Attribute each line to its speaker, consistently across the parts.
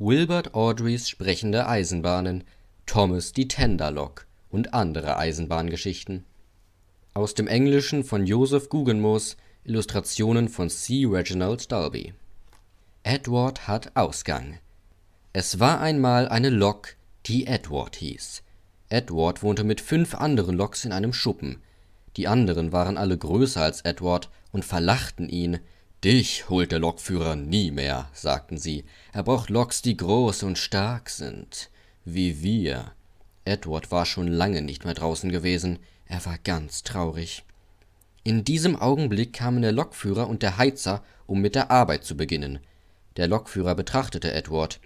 Speaker 1: Wilbert Audreys Sprechende Eisenbahnen, Thomas die Tenderlock und andere Eisenbahngeschichten. Aus dem Englischen von Joseph Guggenmoos, Illustrationen von C. Reginald Dalby. Edward hat Ausgang. Es war einmal eine Lok, die Edward hieß. Edward wohnte mit fünf anderen Loks in einem Schuppen. Die anderen waren alle größer als Edward und verlachten ihn, Dich holt der Lokführer nie mehr, sagten sie. Er braucht Loks, die groß und stark sind, wie wir. Edward war schon lange nicht mehr draußen gewesen. Er war ganz traurig. In diesem Augenblick kamen der Lokführer und der Heizer, um mit der Arbeit zu beginnen. Der Lokführer betrachtete Edward.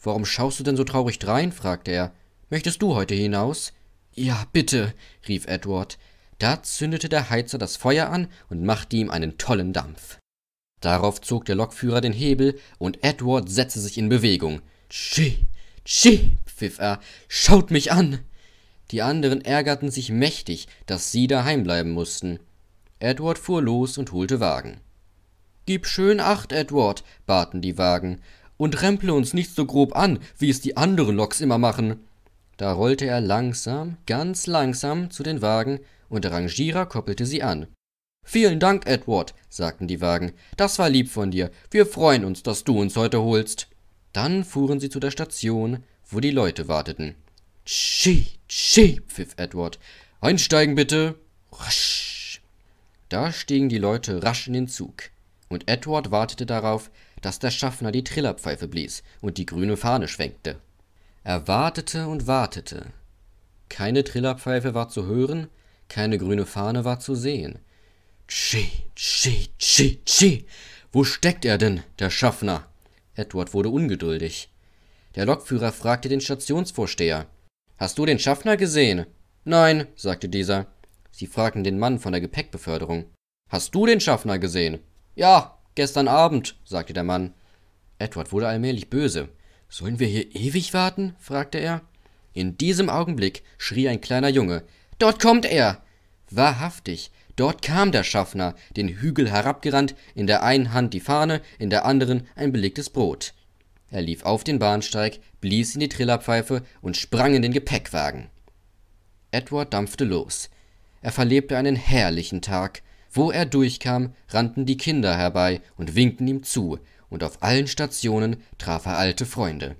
Speaker 1: Warum schaust du denn so traurig drein? fragte er. Möchtest du heute hinaus? Ja, bitte, rief Edward. Da zündete der Heizer das Feuer an und machte ihm einen tollen Dampf. Darauf zog der Lokführer den Hebel und Edward setzte sich in Bewegung. Tschi, tschi, pfiff er, schaut mich an! Die anderen ärgerten sich mächtig, dass sie daheim bleiben mussten. Edward fuhr los und holte Wagen. Gib schön acht, Edward, baten die Wagen, und remple uns nicht so grob an, wie es die anderen Loks immer machen. Da rollte er langsam, ganz langsam zu den Wagen, und der Rangierer koppelte sie an. Vielen Dank, Edward, sagten die Wagen. Das war lieb von dir. Wir freuen uns, dass du uns heute holst. Dann fuhren sie zu der Station, wo die Leute warteten. Tschi, tschi, pfiff Edward. Einsteigen bitte. Rasch. Da stiegen die Leute rasch in den Zug. Und Edward wartete darauf, dass der Schaffner die Trillerpfeife blies und die grüne Fahne schwenkte. Er wartete und wartete. Keine Trillerpfeife war zu hören, keine grüne Fahne war zu sehen. Tschi, tschi, tschi, tschi. Wo steckt er denn, der Schaffner? Edward wurde ungeduldig. Der Lokführer fragte den Stationsvorsteher. Hast du den Schaffner gesehen? Nein, sagte dieser. Sie fragten den Mann von der Gepäckbeförderung. Hast du den Schaffner gesehen? Ja, gestern Abend, sagte der Mann. Edward wurde allmählich böse. Sollen wir hier ewig warten? fragte er. In diesem Augenblick schrie ein kleiner Junge. Dort kommt er! Wahrhaftig, Dort kam der Schaffner, den Hügel herabgerannt, in der einen Hand die Fahne, in der anderen ein belegtes Brot. Er lief auf den Bahnsteig, blies in die Trillerpfeife und sprang in den Gepäckwagen. Edward dampfte los. Er verlebte einen herrlichen Tag. Wo er durchkam, rannten die Kinder herbei und winkten ihm zu, und auf allen Stationen traf er alte Freunde.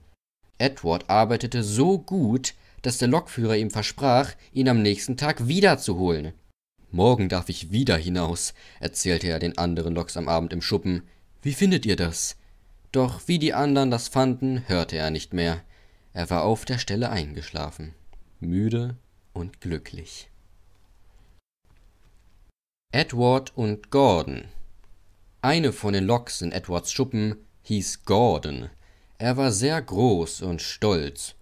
Speaker 1: Edward arbeitete so gut, dass der Lokführer ihm versprach, ihn am nächsten Tag wiederzuholen. Morgen darf ich wieder hinaus, erzählte er den anderen Loks am Abend im Schuppen. Wie findet ihr das? Doch wie die anderen das fanden, hörte er nicht mehr. Er war auf der Stelle eingeschlafen, müde und glücklich. Edward und Gordon Eine von den Loks in Edwards Schuppen hieß Gordon. Er war sehr groß und stolz.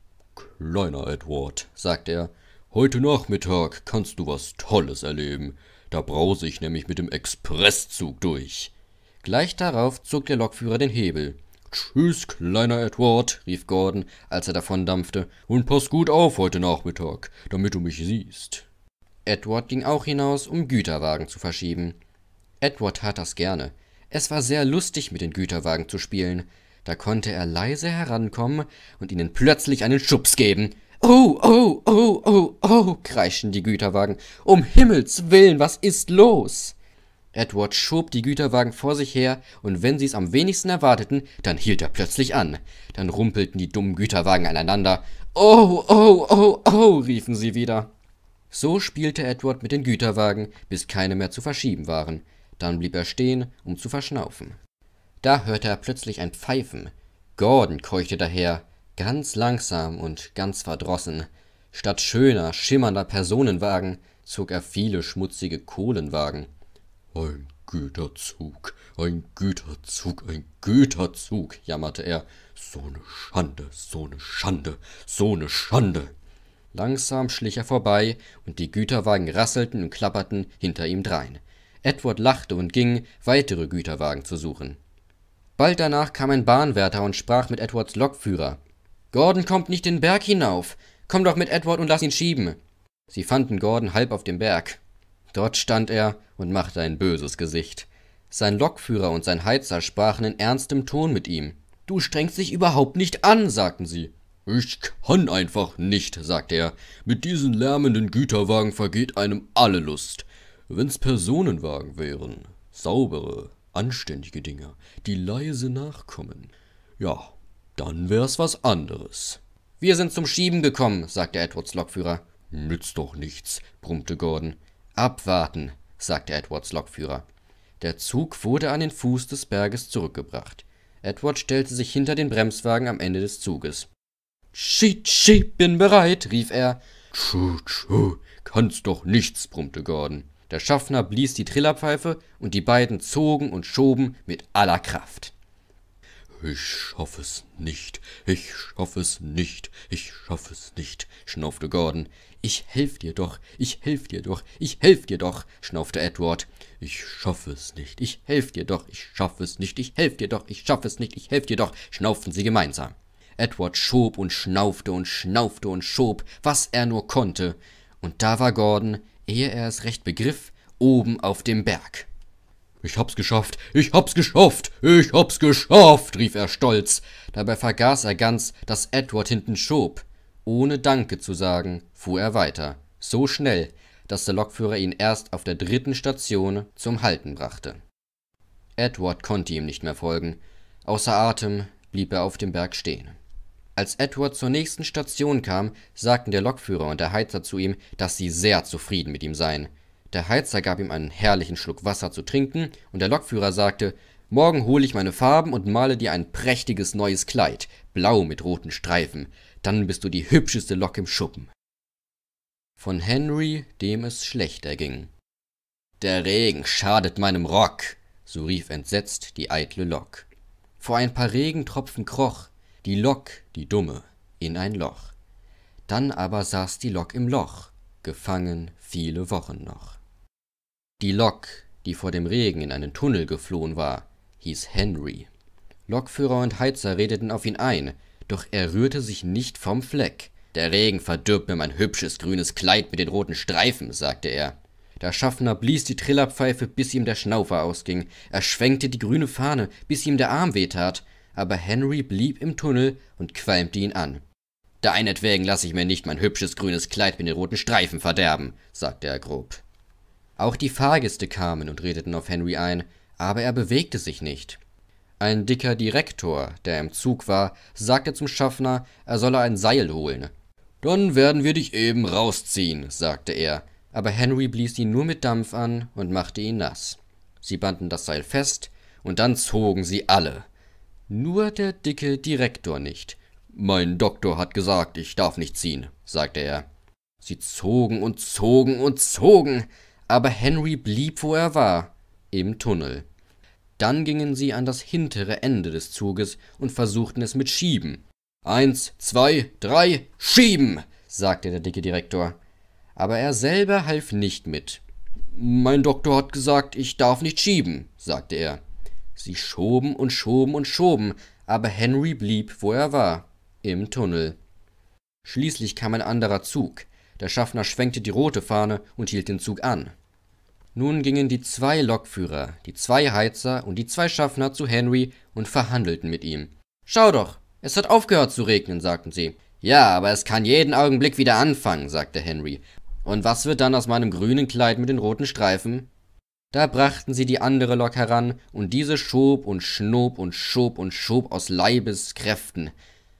Speaker 1: Kleiner Edward, sagte er, Heute Nachmittag kannst du was Tolles erleben. Da brause ich nämlich mit dem Expresszug durch. Gleich darauf zog der Lokführer den Hebel. Tschüss, kleiner Edward, rief Gordon, als er davondampfte, und pass gut auf heute Nachmittag, damit du mich siehst. Edward ging auch hinaus, um Güterwagen zu verschieben. Edward tat das gerne. Es war sehr lustig, mit den Güterwagen zu spielen. Da konnte er leise herankommen und ihnen plötzlich einen Schubs geben. Oh, oh, oh, oh, oh, kreischen die Güterwagen. Um Himmels willen, was ist los? Edward schob die Güterwagen vor sich her, und wenn sie es am wenigsten erwarteten, dann hielt er plötzlich an. Dann rumpelten die dummen Güterwagen aneinander. Oh, oh, oh, oh, riefen sie wieder. So spielte Edward mit den Güterwagen, bis keine mehr zu verschieben waren. Dann blieb er stehen, um zu verschnaufen. Da hörte er plötzlich ein Pfeifen. Gordon keuchte daher. Ganz langsam und ganz verdrossen, statt schöner, schimmernder Personenwagen, zog er viele schmutzige Kohlenwagen. Ein Güterzug, ein Güterzug, ein Güterzug, jammerte er. So ne Schande, so ne Schande, so ne Schande. Langsam schlich er vorbei, und die Güterwagen rasselten und klapperten hinter ihm drein. Edward lachte und ging, weitere Güterwagen zu suchen. Bald danach kam ein Bahnwärter und sprach mit Edwards Lokführer. Gordon kommt nicht den Berg hinauf. Komm doch mit Edward und lass ihn schieben. Sie fanden Gordon halb auf dem Berg. Dort stand er und machte ein böses Gesicht. Sein Lokführer und sein Heizer sprachen in ernstem Ton mit ihm. Du strengst dich überhaupt nicht an, sagten sie. Ich kann einfach nicht, sagte er. Mit diesen lärmenden Güterwagen vergeht einem alle Lust. Wenn's Personenwagen wären, saubere, anständige Dinger, die leise nachkommen. Ja, dann wär's was anderes. Wir sind zum Schieben gekommen, sagte Edwards Lokführer. Nützt doch nichts, brummte Gordon. Abwarten, sagte Edwards Lokführer. Der Zug wurde an den Fuß des Berges zurückgebracht. Edward stellte sich hinter den Bremswagen am Ende des Zuges. Schiet, schiet, bin bereit, rief er. Tschu, tschu, kannst doch nichts, brummte Gordon. Der Schaffner blies die Trillerpfeife und die beiden zogen und schoben mit aller Kraft ich schaff es nicht, ich schaff es nicht, ich schaff es nicht, schnaufte Gordon. Ich helf dir doch, ich helf dir doch, ich helf dir doch, schnaufte Edward. Ich schaff es nicht, ich helf dir doch, ich schaff es nicht, ich helf dir doch, ich schaff es nicht, ich helf dir doch, schnauften sie gemeinsam. Edward schob und schnaufte und schnaufte und schob, was er nur konnte. Und da war Gordon, ehe er es recht begriff, oben auf dem Berg. Ich hab's geschafft, ich hab's geschafft, ich hab's geschafft, rief er stolz. Dabei vergaß er ganz, dass Edward hinten schob. Ohne Danke zu sagen, fuhr er weiter. So schnell, dass der Lokführer ihn erst auf der dritten Station zum Halten brachte. Edward konnte ihm nicht mehr folgen. Außer Atem blieb er auf dem Berg stehen. Als Edward zur nächsten Station kam, sagten der Lokführer und der Heizer zu ihm, dass sie sehr zufrieden mit ihm seien. Der Heizer gab ihm einen herrlichen Schluck Wasser zu trinken und der Lokführer sagte, Morgen hole ich meine Farben und male dir ein prächtiges neues Kleid, blau mit roten Streifen. Dann bist du die hübscheste Lok im Schuppen. Von Henry, dem es schlechter ging. Der Regen schadet meinem Rock, so rief entsetzt die eitle Lok. Vor ein paar Regentropfen kroch die Lok, die dumme, in ein Loch. Dann aber saß die Lok im Loch, gefangen viele Wochen noch. Die Lok, die vor dem Regen in einen Tunnel geflohen war, hieß Henry. Lokführer und Heizer redeten auf ihn ein, doch er rührte sich nicht vom Fleck. Der Regen verdirbt mir mein hübsches grünes Kleid mit den roten Streifen, sagte er. Der Schaffner blies die Trillerpfeife, bis ihm der Schnaufer ausging. Er schwenkte die grüne Fahne, bis ihm der Arm wehtat. Aber Henry blieb im Tunnel und qualmte ihn an. Deinetwegen lasse ich mir nicht mein hübsches grünes Kleid mit den roten Streifen verderben, sagte er grob. Auch die Fahrgäste kamen und redeten auf Henry ein, aber er bewegte sich nicht. Ein dicker Direktor, der im Zug war, sagte zum Schaffner, er solle ein Seil holen. Dann werden wir dich eben rausziehen, sagte er, aber Henry blies ihn nur mit Dampf an und machte ihn nass. Sie banden das Seil fest, und dann zogen sie alle. Nur der dicke Direktor nicht. Mein Doktor hat gesagt, ich darf nicht ziehen, sagte er. Sie zogen und zogen und zogen aber Henry blieb, wo er war, im Tunnel. Dann gingen sie an das hintere Ende des Zuges und versuchten es mit Schieben. Eins, zwei, drei, schieben, sagte der dicke Direktor. Aber er selber half nicht mit. Mein Doktor hat gesagt, ich darf nicht schieben, sagte er. Sie schoben und schoben und schoben, aber Henry blieb, wo er war, im Tunnel. Schließlich kam ein anderer Zug. Der Schaffner schwenkte die rote Fahne und hielt den Zug an. Nun gingen die zwei Lokführer, die zwei Heizer und die zwei Schaffner zu Henry und verhandelten mit ihm. Schau doch, es hat aufgehört zu regnen, sagten sie. Ja, aber es kann jeden Augenblick wieder anfangen, sagte Henry. Und was wird dann aus meinem grünen Kleid mit den roten Streifen? Da brachten sie die andere Lok heran, und diese schob und schnob und schob und schob aus Leibeskräften.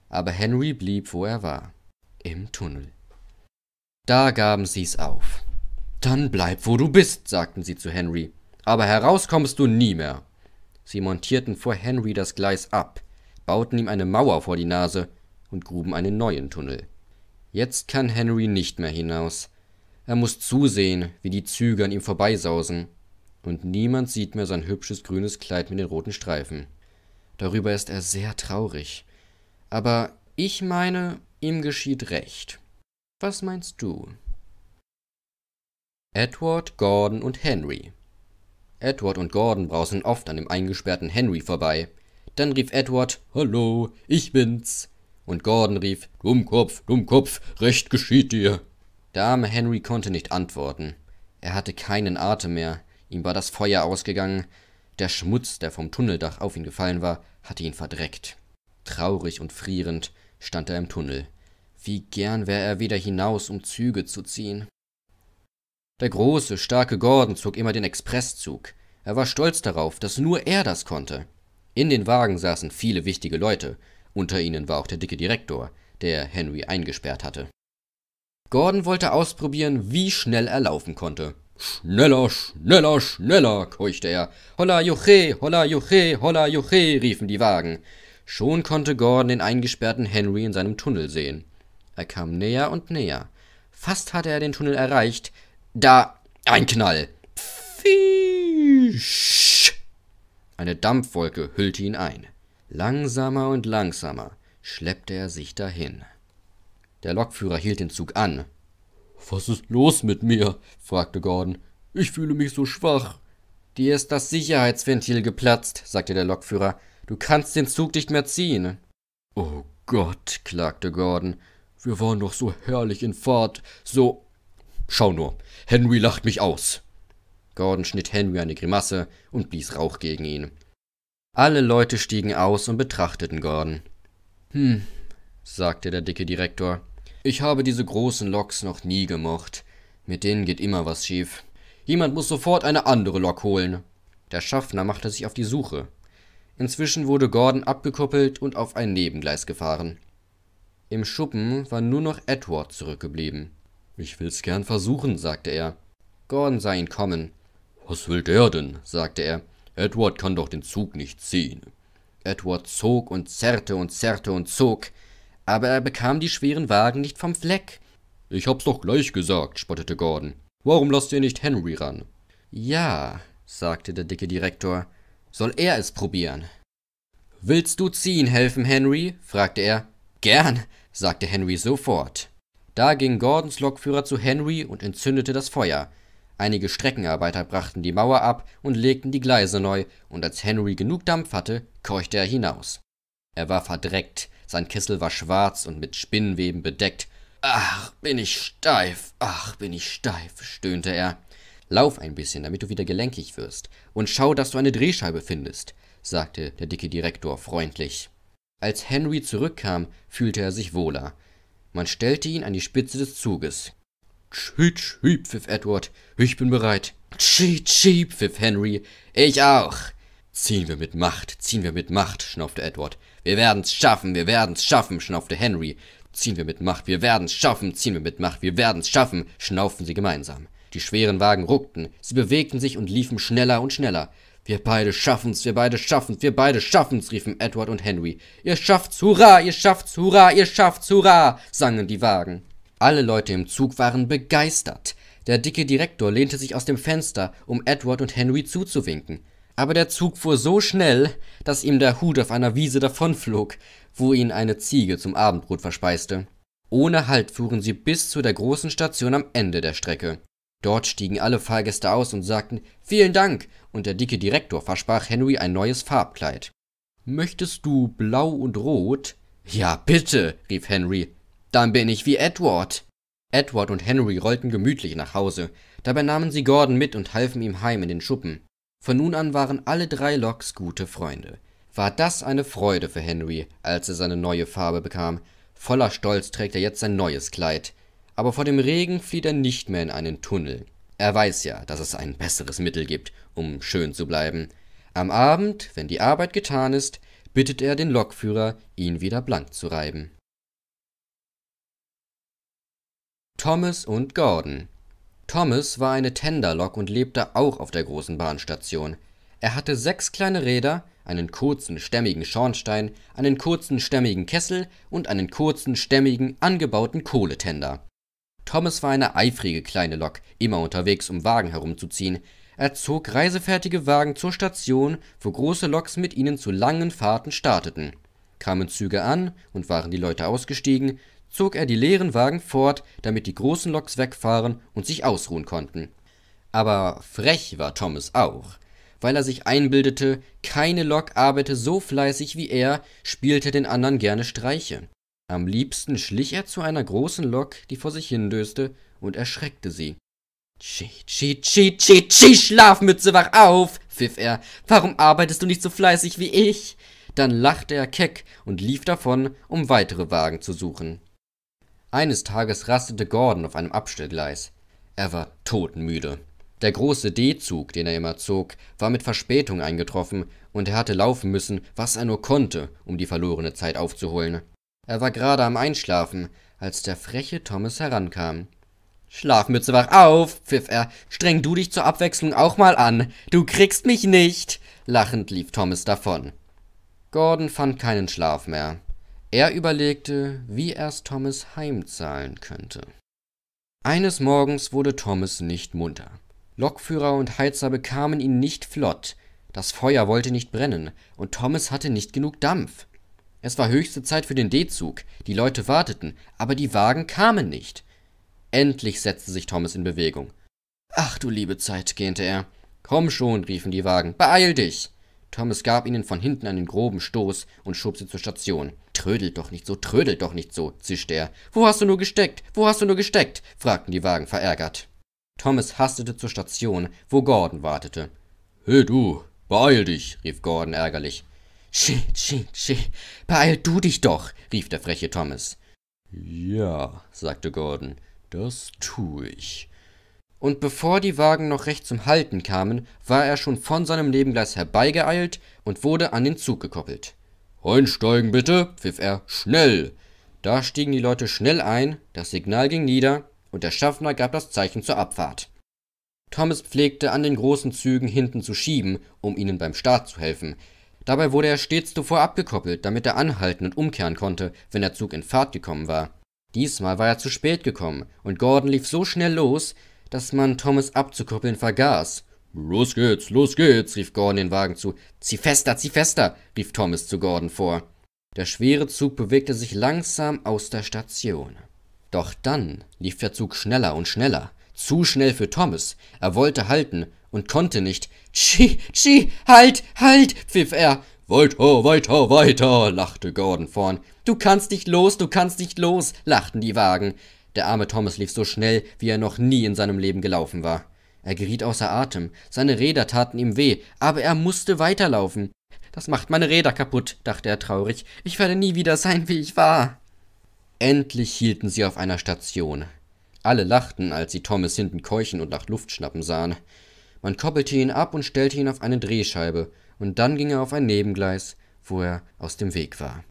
Speaker 1: Aber Henry blieb, wo er war, im Tunnel. Da gaben sie's auf. Dann bleib, wo du bist, sagten sie zu Henry. Aber heraus kommst du nie mehr. Sie montierten vor Henry das Gleis ab, bauten ihm eine Mauer vor die Nase und gruben einen neuen Tunnel. Jetzt kann Henry nicht mehr hinaus. Er muss zusehen, wie die Züge an ihm vorbeisausen. Und niemand sieht mehr sein hübsches grünes Kleid mit den roten Streifen. Darüber ist er sehr traurig. Aber ich meine, ihm geschieht recht. Was meinst du? Edward, Gordon und Henry. Edward und Gordon brausen oft an dem eingesperrten Henry vorbei. Dann rief Edward, Hallo, ich bin's. Und Gordon rief, Dummkopf, Dummkopf, recht geschieht dir. Der arme Henry konnte nicht antworten. Er hatte keinen Atem mehr, ihm war das Feuer ausgegangen, der Schmutz, der vom Tunneldach auf ihn gefallen war, hatte ihn verdreckt. Traurig und frierend stand er im Tunnel. Wie gern wäre er wieder hinaus, um Züge zu ziehen. Der große, starke Gordon zog immer den Expresszug. Er war stolz darauf, dass nur er das konnte. In den Wagen saßen viele wichtige Leute. Unter ihnen war auch der dicke Direktor, der Henry eingesperrt hatte. Gordon wollte ausprobieren, wie schnell er laufen konnte. Schneller, schneller, schneller, keuchte er. Holla juche, holla juche, holla juche, riefen die Wagen. Schon konnte Gordon den eingesperrten Henry in seinem Tunnel sehen. Er kam näher und näher. Fast hatte er den Tunnel erreicht, da ein Knall. Fisch. Eine Dampfwolke hüllte ihn ein. Langsamer und langsamer schleppte er sich dahin. Der Lokführer hielt den Zug an. Was ist los mit mir? fragte Gordon. Ich fühle mich so schwach. Dir ist das Sicherheitsventil geplatzt, sagte der Lokführer. Du kannst den Zug nicht mehr ziehen. Oh Gott, klagte Gordon. Wir waren doch so herrlich in Fahrt, so Schau nur, Henry lacht mich aus. Gordon schnitt Henry eine Grimasse und blies Rauch gegen ihn. Alle Leute stiegen aus und betrachteten Gordon. Hm, sagte der dicke Direktor. Ich habe diese großen Loks noch nie gemocht. Mit denen geht immer was schief. Jemand muss sofort eine andere Lok holen. Der Schaffner machte sich auf die Suche. Inzwischen wurde Gordon abgekuppelt und auf ein Nebengleis gefahren. Im Schuppen war nur noch Edward zurückgeblieben. Ich will's gern versuchen, sagte er. Gordon sah ihn kommen. Was will der denn? sagte er. Edward kann doch den Zug nicht ziehen. Edward zog und zerrte und zerrte und zog, aber er bekam die schweren Wagen nicht vom Fleck. Ich hab's doch gleich gesagt, spottete Gordon. Warum lasst ihr nicht Henry ran? Ja, sagte der dicke Direktor, soll er es probieren. Willst du ziehen helfen, Henry? fragte er. Gern, sagte Henry sofort. Da ging Gordons Lokführer zu Henry und entzündete das Feuer. Einige Streckenarbeiter brachten die Mauer ab und legten die Gleise neu, und als Henry genug Dampf hatte, keuchte er hinaus. Er war verdreckt, sein Kessel war schwarz und mit Spinnenweben bedeckt. Ach, bin ich steif, ach, bin ich steif, stöhnte er. Lauf ein bisschen, damit du wieder gelenkig wirst, und schau, dass du eine Drehscheibe findest, sagte der dicke Direktor freundlich. Als Henry zurückkam, fühlte er sich wohler. Man stellte ihn an die Spitze des Zuges. Tschi, tschi, pfiff Edward. Ich bin bereit. Tschi, tschi, pfiff Henry. Ich auch. Ziehen wir mit Macht, ziehen wir mit Macht, schnaufte Edward. Wir werden's schaffen, wir werden's schaffen, schnaufte Henry. Ziehen wir mit Macht, wir werden's schaffen, ziehen wir mit Macht, wir werden's schaffen, schnauften sie gemeinsam. Die schweren Wagen ruckten, sie bewegten sich und liefen schneller und schneller. Wir beide schaffen's, wir beide schaffen's, wir beide schaffen's, riefen Edward und Henry. Ihr schafft's, hurra, ihr schafft's, hurra, ihr schafft's, hurra, sangen die Wagen. Alle Leute im Zug waren begeistert. Der dicke Direktor lehnte sich aus dem Fenster, um Edward und Henry zuzuwinken. Aber der Zug fuhr so schnell, dass ihm der Hut auf einer Wiese davonflog, wo ihn eine Ziege zum Abendbrot verspeiste. Ohne Halt fuhren sie bis zu der großen Station am Ende der Strecke. Dort stiegen alle Fahrgäste aus und sagten Vielen Dank, und der dicke Direktor versprach Henry ein neues Farbkleid. Möchtest du blau und rot? Ja, bitte, rief Henry. Dann bin ich wie Edward. Edward und Henry rollten gemütlich nach Hause. Dabei nahmen sie Gordon mit und halfen ihm heim in den Schuppen. Von nun an waren alle drei Loks gute Freunde. War das eine Freude für Henry, als er seine neue Farbe bekam. Voller Stolz trägt er jetzt sein neues Kleid aber vor dem Regen flieht er nicht mehr in einen Tunnel. Er weiß ja, dass es ein besseres Mittel gibt, um schön zu bleiben. Am Abend, wenn die Arbeit getan ist, bittet er den Lokführer, ihn wieder blank zu reiben. Thomas und Gordon Thomas war eine Tenderlok und lebte auch auf der großen Bahnstation. Er hatte sechs kleine Räder, einen kurzen, stämmigen Schornstein, einen kurzen, stämmigen Kessel und einen kurzen, stämmigen, angebauten Kohletender. Thomas war eine eifrige kleine Lok, immer unterwegs, um Wagen herumzuziehen. Er zog reisefertige Wagen zur Station, wo große Loks mit ihnen zu langen Fahrten starteten. Kamen Züge an und waren die Leute ausgestiegen, zog er die leeren Wagen fort, damit die großen Loks wegfahren und sich ausruhen konnten. Aber frech war Thomas auch. Weil er sich einbildete, keine Lok arbeite so fleißig wie er, spielte den anderen gerne Streiche. Am liebsten schlich er zu einer großen Lok, die vor sich hindöste, und erschreckte sie. Tschi, tschi, tschi, tschi, tschi, Schlafmütze, wach auf! pfiff er. Warum arbeitest du nicht so fleißig wie ich? Dann lachte er keck und lief davon, um weitere Wagen zu suchen. Eines Tages rastete Gordon auf einem Abstellgleis. Er war totenmüde. Der große D-Zug, den er immer zog, war mit Verspätung eingetroffen und er hatte laufen müssen, was er nur konnte, um die verlorene Zeit aufzuholen. Er war gerade am Einschlafen, als der freche Thomas herankam. Schlafmütze, wach auf, pfiff er. Streng du dich zur Abwechslung auch mal an. Du kriegst mich nicht. Lachend lief Thomas davon. Gordon fand keinen Schlaf mehr. Er überlegte, wie er's Thomas heimzahlen könnte. Eines Morgens wurde Thomas nicht munter. Lokführer und Heizer bekamen ihn nicht flott. Das Feuer wollte nicht brennen, und Thomas hatte nicht genug Dampf. Es war höchste Zeit für den D-Zug. Die Leute warteten, aber die Wagen kamen nicht. Endlich setzte sich Thomas in Bewegung. Ach du liebe Zeit, gähnte er. Komm schon, riefen die Wagen, beeil dich! Thomas gab ihnen von hinten einen groben Stoß und schob sie zur Station. Trödelt doch nicht so, trödelt doch nicht so, zischte er. Wo hast du nur gesteckt? Wo hast du nur gesteckt? fragten die Wagen verärgert. Thomas hastete zur Station, wo Gordon wartete. Hey du, beeil dich, rief Gordon ärgerlich. Schi, schi, schi, beeil du dich doch, rief der freche Thomas. Ja, sagte Gordon, das tue ich. Und bevor die Wagen noch recht zum Halten kamen, war er schon von seinem Nebengleis herbeigeeilt und wurde an den Zug gekoppelt. Einsteigen bitte, pfiff er, schnell! Da stiegen die Leute schnell ein, das Signal ging nieder und der Schaffner gab das Zeichen zur Abfahrt. Thomas pflegte an den großen Zügen hinten zu schieben, um ihnen beim Start zu helfen, Dabei wurde er stets zuvor abgekoppelt, damit er anhalten und umkehren konnte, wenn der Zug in Fahrt gekommen war. Diesmal war er zu spät gekommen und Gordon lief so schnell los, dass man Thomas abzukoppeln vergaß. Los geht's, los geht's, rief Gordon den Wagen zu. Zieh fester, zieh fester, rief Thomas zu Gordon vor. Der schwere Zug bewegte sich langsam aus der Station. Doch dann lief der Zug schneller und schneller. Zu schnell für Thomas. Er wollte halten, und konnte nicht. Tschi, tschi, halt, halt, pfiff er. Weiter, weiter, weiter, lachte Gordon vorn. Du kannst nicht los, du kannst nicht los, lachten die Wagen. Der arme Thomas lief so schnell, wie er noch nie in seinem Leben gelaufen war. Er geriet außer Atem, seine Räder taten ihm weh, aber er musste weiterlaufen. Das macht meine Räder kaputt, dachte er traurig. Ich werde nie wieder sein, wie ich war. Endlich hielten sie auf einer Station. Alle lachten, als sie Thomas hinten keuchen und nach Luft schnappen sahen. Man koppelte ihn ab und stellte ihn auf eine Drehscheibe, und dann ging er auf ein Nebengleis, wo er aus dem Weg war.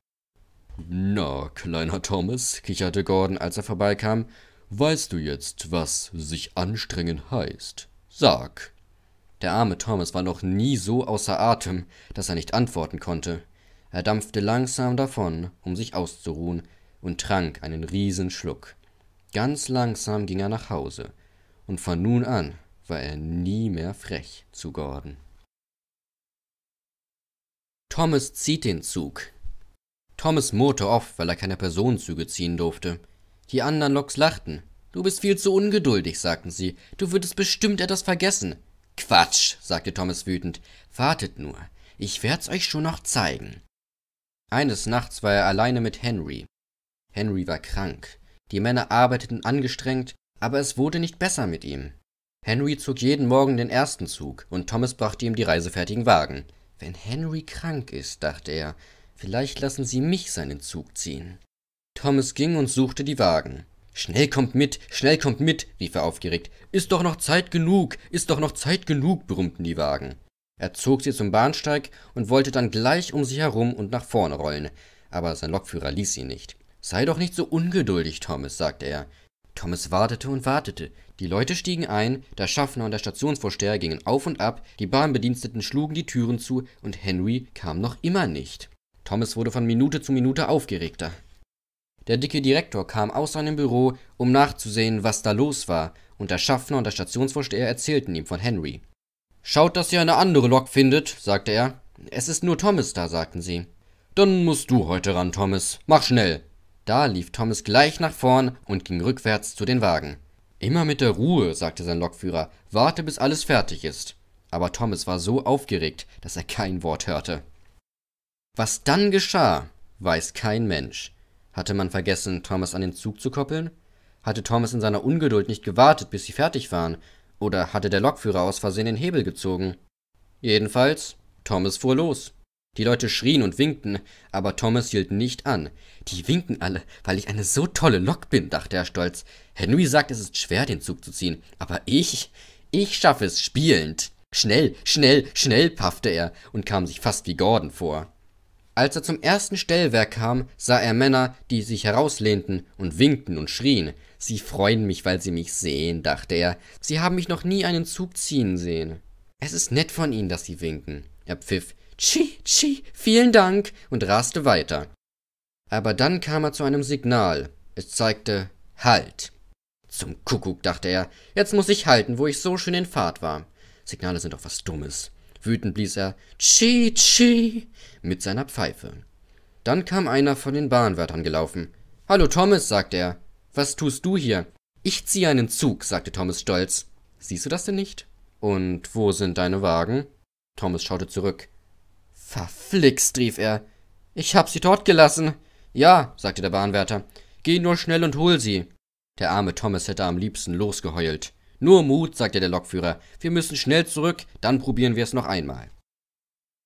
Speaker 1: Na, kleiner Thomas, kicherte Gordon, als er vorbeikam, weißt du jetzt, was sich anstrengen heißt? Sag. Der arme Thomas war noch nie so außer Atem, dass er nicht antworten konnte. Er dampfte langsam davon, um sich auszuruhen, und trank einen Schluck. Ganz langsam ging er nach Hause, und von nun an war er nie mehr frech zu Gordon. Thomas zieht den Zug. Thomas murrte oft, weil er keine Personenzüge ziehen durfte. Die anderen Loks lachten. Du bist viel zu ungeduldig, sagten sie. Du würdest bestimmt etwas vergessen. Quatsch, sagte Thomas wütend. Wartet nur. Ich werd's euch schon noch zeigen. Eines Nachts war er alleine mit Henry. Henry war krank. Die Männer arbeiteten angestrengt, aber es wurde nicht besser mit ihm. Henry zog jeden Morgen den ersten Zug, und Thomas brachte ihm die reisefertigen Wagen. Wenn Henry krank ist, dachte er, vielleicht lassen sie mich seinen Zug ziehen. Thomas ging und suchte die Wagen. Schnell kommt mit, schnell kommt mit, rief er aufgeregt. Ist doch noch Zeit genug, ist doch noch Zeit genug, brummten die Wagen. Er zog sie zum Bahnsteig und wollte dann gleich um sie herum und nach vorne rollen, aber sein Lokführer ließ ihn nicht. Sei doch nicht so ungeduldig, Thomas, sagte er. Thomas wartete und wartete. Die Leute stiegen ein, der Schaffner und der Stationsvorsteher gingen auf und ab, die Bahnbediensteten schlugen die Türen zu und Henry kam noch immer nicht. Thomas wurde von Minute zu Minute aufgeregter. Der dicke Direktor kam aus seinem Büro, um nachzusehen, was da los war, und der Schaffner und der Stationsvorsteher erzählten ihm von Henry. Schaut, dass ihr eine andere Lok findet, sagte er. Es ist nur Thomas da, sagten sie. Dann musst du heute ran, Thomas. Mach schnell. Da lief Thomas gleich nach vorn und ging rückwärts zu den Wagen. Immer mit der Ruhe, sagte sein Lokführer. Warte, bis alles fertig ist. Aber Thomas war so aufgeregt, dass er kein Wort hörte. Was dann geschah, weiß kein Mensch. Hatte man vergessen, Thomas an den Zug zu koppeln? Hatte Thomas in seiner Ungeduld nicht gewartet, bis sie fertig waren? Oder hatte der Lokführer aus Versehen den Hebel gezogen? Jedenfalls, Thomas fuhr los. Die Leute schrien und winkten, aber Thomas hielt nicht an. Die winken alle, weil ich eine so tolle Lok bin, dachte er stolz. Henry sagt, es ist schwer, den Zug zu ziehen, aber ich, ich schaffe es spielend. Schnell, schnell, schnell, paffte er und kam sich fast wie Gordon vor. Als er zum ersten Stellwerk kam, sah er Männer, die sich herauslehnten und winkten und schrien. Sie freuen mich, weil sie mich sehen, dachte er. Sie haben mich noch nie einen Zug ziehen sehen. Es ist nett von ihnen, dass sie winken. Er pfiff. Tschi, tschi, vielen Dank und raste weiter. Aber dann kam er zu einem Signal. Es zeigte Halt. Zum Kuckuck, dachte er. Jetzt muss ich halten, wo ich so schön in Fahrt war. Signale sind doch was Dummes. Wütend blies er Tschi, tschi mit seiner Pfeife. Dann kam einer von den Bahnwärtern gelaufen. Hallo Thomas, sagte er. Was tust du hier? Ich ziehe einen Zug, sagte Thomas stolz. Siehst du das denn nicht? Und wo sind deine Wagen? Thomas schaute zurück. Verflixt, rief er. Ich hab sie dort gelassen. Ja, sagte der Bahnwärter. Geh nur schnell und hol sie. Der arme Thomas hätte am liebsten losgeheult. Nur Mut, sagte der Lokführer. Wir müssen schnell zurück, dann probieren wir es noch einmal.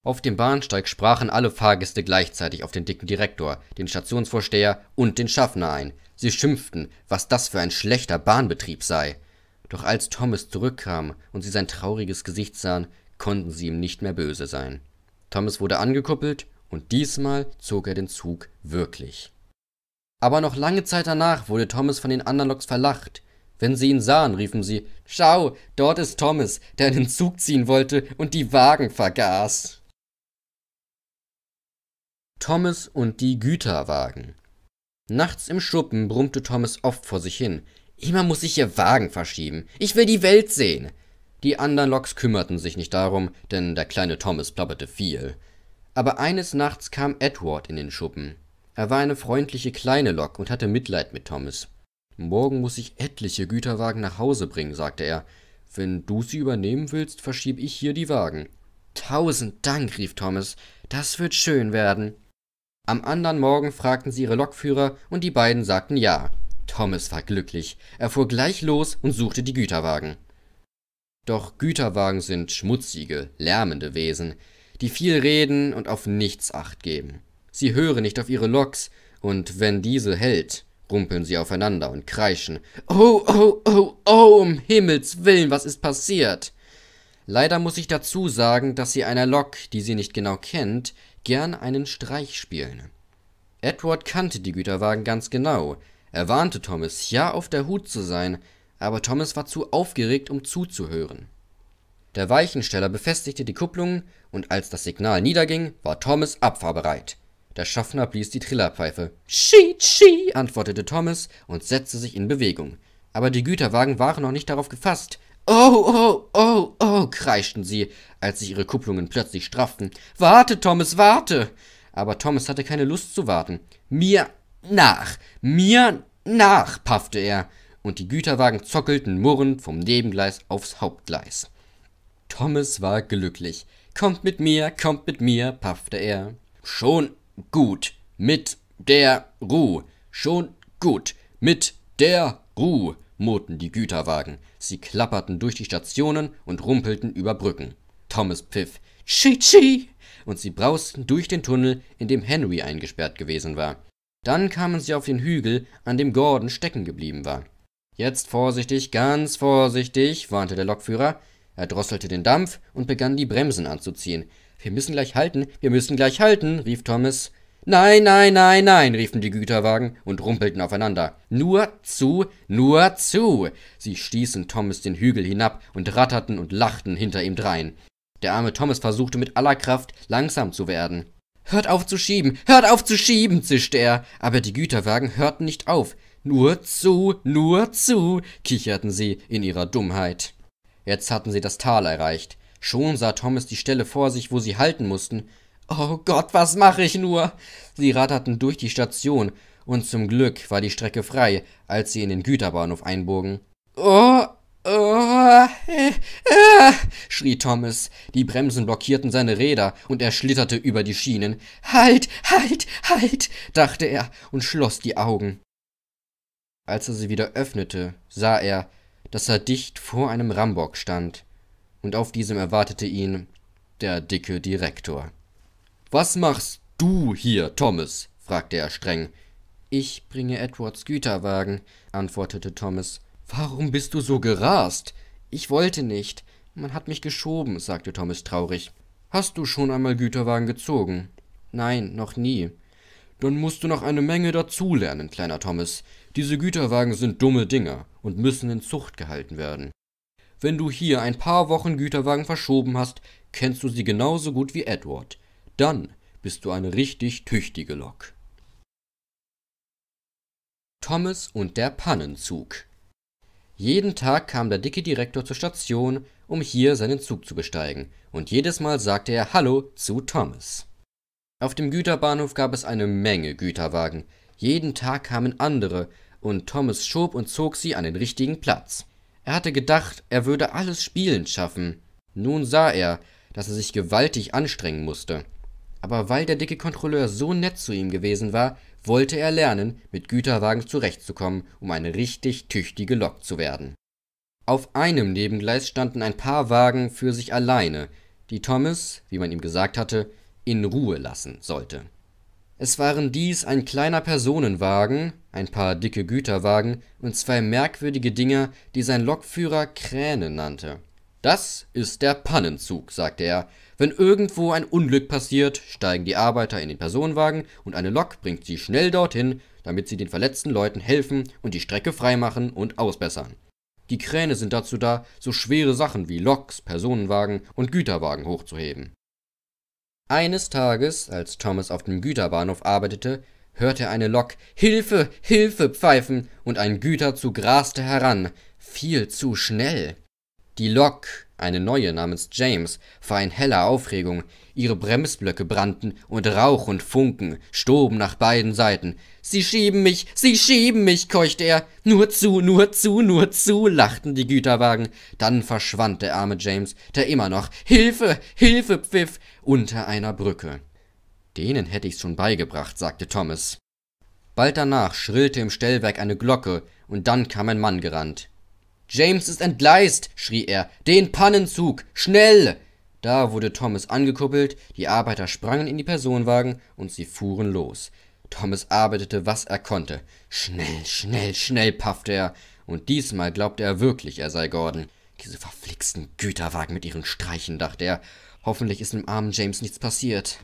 Speaker 1: Auf dem Bahnsteig sprachen alle Fahrgäste gleichzeitig auf den dicken Direktor, den Stationsvorsteher und den Schaffner ein. Sie schimpften, was das für ein schlechter Bahnbetrieb sei. Doch als Thomas zurückkam und sie sein trauriges Gesicht sahen, konnten sie ihm nicht mehr böse sein. Thomas wurde angekuppelt und diesmal zog er den Zug wirklich. Aber noch lange Zeit danach wurde Thomas von den anderen Loks verlacht. Wenn sie ihn sahen, riefen sie: Schau, dort ist Thomas, der einen Zug ziehen wollte und die Wagen vergaß. Thomas und die Güterwagen. Nachts im Schuppen brummte Thomas oft vor sich hin. Immer muss ich hier Wagen verschieben. Ich will die Welt sehen. Die anderen Loks kümmerten sich nicht darum, denn der kleine Thomas plapperte viel. Aber eines Nachts kam Edward in den Schuppen. Er war eine freundliche kleine Lok und hatte Mitleid mit Thomas. Morgen muss ich etliche Güterwagen nach Hause bringen, sagte er. Wenn du sie übernehmen willst, verschieb ich hier die Wagen. Tausend Dank, rief Thomas. Das wird schön werden. Am anderen Morgen fragten sie ihre Lokführer und die beiden sagten ja. Thomas war glücklich. Er fuhr gleich los und suchte die Güterwagen. Doch Güterwagen sind schmutzige, lärmende Wesen, die viel reden und auf nichts acht geben. Sie hören nicht auf ihre Loks, und wenn diese hält, rumpeln sie aufeinander und kreischen. Oh, oh, oh, oh, um Himmels willen, was ist passiert? Leider muss ich dazu sagen, dass sie einer Lok, die sie nicht genau kennt, gern einen Streich spielen. Edward kannte die Güterwagen ganz genau. Er warnte Thomas, ja auf der Hut zu sein, aber Thomas war zu aufgeregt, um zuzuhören. Der Weichensteller befestigte die Kupplung und als das Signal niederging, war Thomas abfahrbereit. Der Schaffner blies die Trillerpfeife. Schi, schi, antwortete Thomas und setzte sich in Bewegung. Aber die Güterwagen waren noch nicht darauf gefasst. Oh, oh, oh, oh, kreischten sie, als sich ihre Kupplungen plötzlich strafften. Warte, Thomas, warte! Aber Thomas hatte keine Lust zu warten. Mir nach, mir nach, paffte er und die Güterwagen zockelten murrend vom Nebengleis aufs Hauptgleis. Thomas war glücklich. Kommt mit mir, kommt mit mir, paffte er. Schon gut mit der Ruh, schon gut mit der Ruh, murrten die Güterwagen. Sie klapperten durch die Stationen und rumpelten über Brücken. Thomas pfiff Tschi-Tschi und sie brausten durch den Tunnel, in dem Henry eingesperrt gewesen war. Dann kamen sie auf den Hügel, an dem Gordon stecken geblieben war. Jetzt vorsichtig, ganz vorsichtig, warnte der Lokführer. Er drosselte den Dampf und begann die Bremsen anzuziehen. Wir müssen gleich halten, wir müssen gleich halten, rief Thomas. Nein, nein, nein, nein, riefen die Güterwagen und rumpelten aufeinander. Nur zu, nur zu. Sie stießen Thomas den Hügel hinab und ratterten und lachten hinter ihm drein. Der arme Thomas versuchte mit aller Kraft langsam zu werden. Hört auf zu schieben, hört auf zu schieben, zischte er, aber die Güterwagen hörten nicht auf. Nur zu, nur zu, kicherten sie in ihrer Dummheit. Jetzt hatten sie das Tal erreicht. Schon sah Thomas die Stelle vor sich, wo sie halten mussten. Oh Gott, was mache ich nur? Sie ratterten durch die Station, und zum Glück war die Strecke frei, als sie in den Güterbahnhof einbogen. Oh, oh, äh, äh, schrie Thomas. Die Bremsen blockierten seine Räder und er schlitterte über die Schienen. Halt, halt, halt, dachte er und schloss die Augen. Als er sie wieder öffnete, sah er, dass er dicht vor einem Rambock stand, und auf diesem erwartete ihn der dicke Direktor. Was machst du hier, Thomas? fragte er streng. Ich bringe Edwards Güterwagen, antwortete Thomas. Warum bist du so gerast? Ich wollte nicht. Man hat mich geschoben, sagte Thomas traurig. Hast du schon einmal Güterwagen gezogen? Nein, noch nie. Dann musst du noch eine Menge dazulernen, kleiner Thomas. Diese Güterwagen sind dumme Dinger und müssen in Zucht gehalten werden. Wenn du hier ein paar Wochen Güterwagen verschoben hast, kennst du sie genauso gut wie Edward. Dann bist du eine richtig tüchtige Lok. Thomas und der Pannenzug Jeden Tag kam der dicke Direktor zur Station, um hier seinen Zug zu besteigen, und jedes Mal sagte er Hallo zu Thomas. Auf dem Güterbahnhof gab es eine Menge Güterwagen. Jeden Tag kamen andere, und Thomas schob und zog sie an den richtigen Platz. Er hatte gedacht, er würde alles spielend schaffen. Nun sah er, dass er sich gewaltig anstrengen musste. Aber weil der dicke Kontrolleur so nett zu ihm gewesen war, wollte er lernen, mit Güterwagen zurechtzukommen, um eine richtig tüchtige Lok zu werden. Auf einem Nebengleis standen ein paar Wagen für sich alleine, die Thomas, wie man ihm gesagt hatte, in Ruhe lassen sollte. Es waren dies ein kleiner Personenwagen, ein paar dicke Güterwagen und zwei merkwürdige Dinger, die sein Lokführer Kräne nannte. Das ist der Pannenzug, sagte er. Wenn irgendwo ein Unglück passiert, steigen die Arbeiter in den Personenwagen und eine Lok bringt sie schnell dorthin, damit sie den verletzten Leuten helfen und die Strecke freimachen und ausbessern. Die Kräne sind dazu da, so schwere Sachen wie Loks, Personenwagen und Güterwagen hochzuheben. Eines Tages, als Thomas auf dem Güterbahnhof arbeitete, hörte er eine Lok Hilfe, Hilfe pfeifen und ein Güterzug raste heran, viel zu schnell. Die Lok, eine neue namens James, war in heller Aufregung. Ihre Bremsblöcke brannten und Rauch und Funken stoben nach beiden Seiten. Sie schieben mich, sie schieben mich, keuchte er. Nur zu, nur zu, nur zu, lachten die Güterwagen. Dann verschwand der arme James, der immer noch Hilfe, Hilfe pfiff, unter einer Brücke. Denen hätte ich's schon beigebracht, sagte Thomas. Bald danach schrillte im Stellwerk eine Glocke, und dann kam ein Mann gerannt. James ist entgleist, schrie er. Den Pannenzug, schnell! Da wurde Thomas angekuppelt, die Arbeiter sprangen in die Personenwagen und sie fuhren los. Thomas arbeitete, was er konnte. Schnell, schnell, schnell, paffte er. Und diesmal glaubte er wirklich, er sei Gordon. Diese verflixten Güterwagen mit ihren Streichen, dachte er. Hoffentlich ist dem armen James nichts passiert.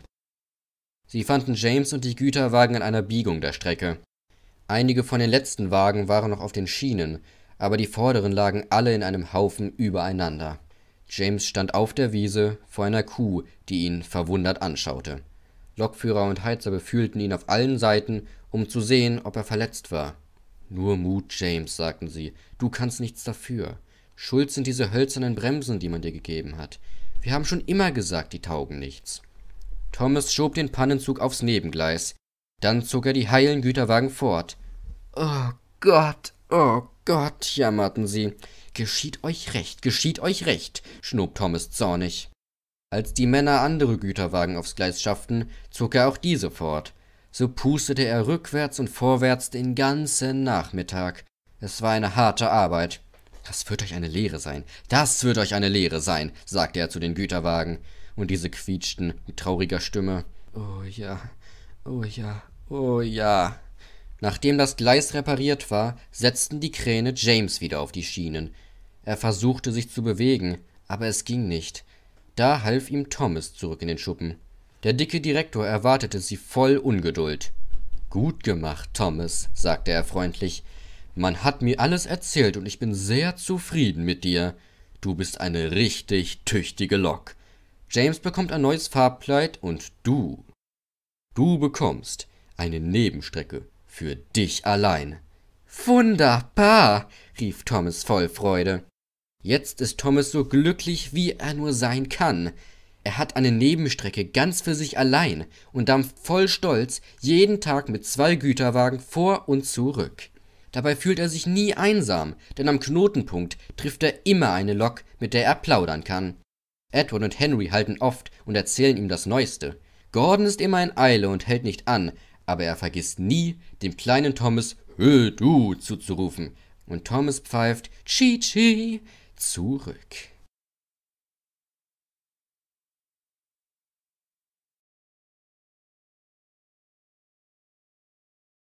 Speaker 1: Sie fanden James und die Güterwagen an einer Biegung der Strecke. Einige von den letzten Wagen waren noch auf den Schienen, aber die vorderen lagen alle in einem Haufen übereinander. James stand auf der Wiese vor einer Kuh, die ihn verwundert anschaute. Lokführer und Heizer befühlten ihn auf allen Seiten, um zu sehen, ob er verletzt war. Nur Mut, James, sagten sie, du kannst nichts dafür. Schuld sind diese hölzernen Bremsen, die man dir gegeben hat. Wir haben schon immer gesagt, die taugen nichts. Thomas schob den Pannenzug aufs Nebengleis. Dann zog er die heilen Güterwagen fort. Oh Gott, Oh Gott, jammerten sie. Geschieht euch recht, geschieht euch recht, schnob Thomas zornig. Als die Männer andere Güterwagen aufs Gleis schafften, zog er auch diese fort. So pustete er rückwärts und vorwärts den ganzen Nachmittag. Es war eine harte Arbeit. Das wird euch eine Lehre sein, das wird euch eine Lehre sein, sagte er zu den Güterwagen, und diese quietschten mit trauriger Stimme. Oh ja, oh ja, oh ja. Nachdem das Gleis repariert war, setzten die Kräne James wieder auf die Schienen. Er versuchte sich zu bewegen, aber es ging nicht. Da half ihm Thomas zurück in den Schuppen. Der dicke Direktor erwartete sie voll Ungeduld. Gut gemacht, Thomas, sagte er freundlich. Man hat mir alles erzählt und ich bin sehr zufrieden mit dir. Du bist eine richtig tüchtige Lok. James bekommt ein neues Farbkleid und du. Du bekommst eine Nebenstrecke für dich allein. Wunderbar, rief Thomas voll Freude. Jetzt ist Thomas so glücklich, wie er nur sein kann. Er hat eine Nebenstrecke ganz für sich allein und dampft voll Stolz jeden Tag mit zwei Güterwagen vor und zurück. Dabei fühlt er sich nie einsam, denn am Knotenpunkt trifft er immer eine Lok, mit der er plaudern kann. Edward und Henry halten oft und erzählen ihm das Neueste. Gordon ist immer in Eile und hält nicht an, aber er vergisst nie, dem kleinen Thomas Hö du zuzurufen. Und Thomas pfeift Chi Chi zurück.